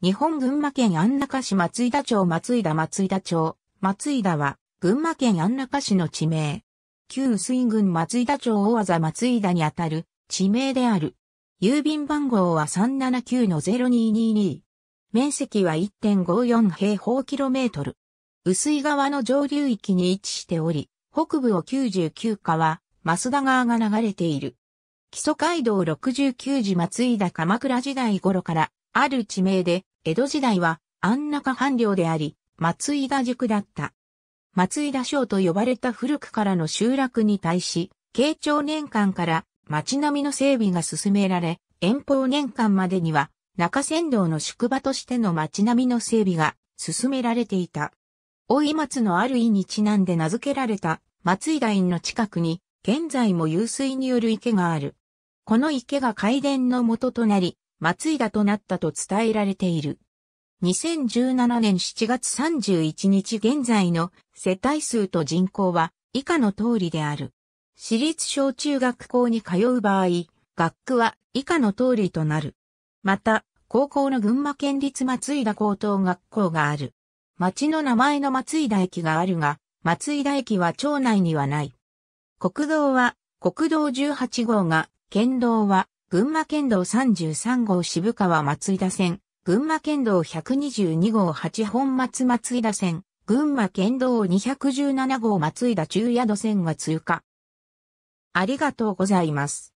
日本群馬県安中市松井田町松井田松井田町、松井田は、群馬県安中市の地名。旧水郡松井田町大技松井田にあたる地名である。郵便番号は379-0222。面積は1.54平方キロメートル。薄井川の上流域に位置しており、北部を99川、増田川が流れている。基礎街道69時松井田鎌倉時代頃からある地名で、江戸時代は安中藩領であり、松井田塾だった。松井田省と呼ばれた古くからの集落に対し、慶長年間から町並みの整備が進められ、遠方年間までには中山道の宿場としての町並みの整備が進められていた。大井松のある意にちなんで名付けられた松井田院の近くに、現在も湧水による池がある。この池が海伝の元となり、松井田となったと伝えられている。2017年7月31日現在の世帯数と人口は以下の通りである。私立小中学校に通う場合、学区は以下の通りとなる。また、高校の群馬県立松井田高等学校がある。町の名前の松井田駅があるが、松井田駅は町内にはない。国道は、国道18号が、県道は、群馬県道33号渋川松井田線、群馬県道122号八本松松井田線、群馬県道217号松井田中宿線は通過。ありがとうございます。